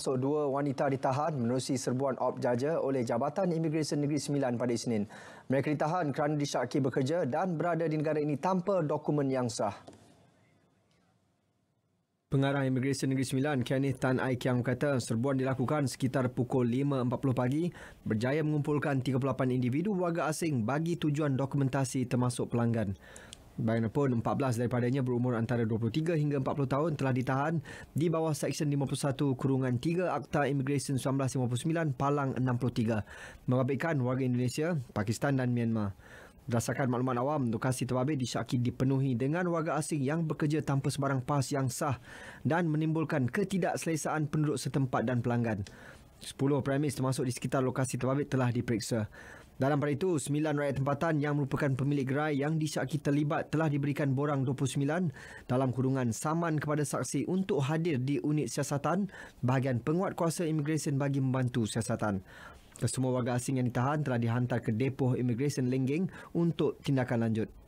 So dua wanita ditahan menerusi serbuan op jaja oleh Jabatan Imigresen Negeri Sembilan pada Isnin. Mereka ditahan kerana disyaki bekerja dan berada di negara ini tanpa dokumen yang sah. Pengarah Imigresen Negeri Sembilan, Kenneth Tan Ai Kiang kata serbuan dilakukan sekitar pukul 5.40 pagi berjaya mengumpulkan 38 individu warga asing bagi tujuan dokumentasi termasuk pelanggan. Bagaimanapun, 14 daripadanya berumur antara 23 hingga 40 tahun telah ditahan di bawah Seksyen 51 Kurungan 3 Akta Immigration 1959 Palang 63 mengabaikan warga Indonesia, Pakistan dan Myanmar. Berdasarkan makluman awam, lokasi terbabit disyaki dipenuhi dengan warga asing yang bekerja tanpa sebarang pas yang sah dan menimbulkan ketidakselesaan penduduk setempat dan pelanggan. 10 premis termasuk di sekitar lokasi terbabit telah diperiksa. Dalam pada itu, sembilan rakyat tempatan yang merupakan pemilik gerai yang disyaki terlibat telah diberikan borang 29 dalam kurungan saman kepada saksi untuk hadir di unit siasatan bahagian penguat kuasa imigresen bagi membantu siasatan. Kesemua warga asing yang ditahan telah dihantar ke depoh imigresen Lengging untuk tindakan lanjut.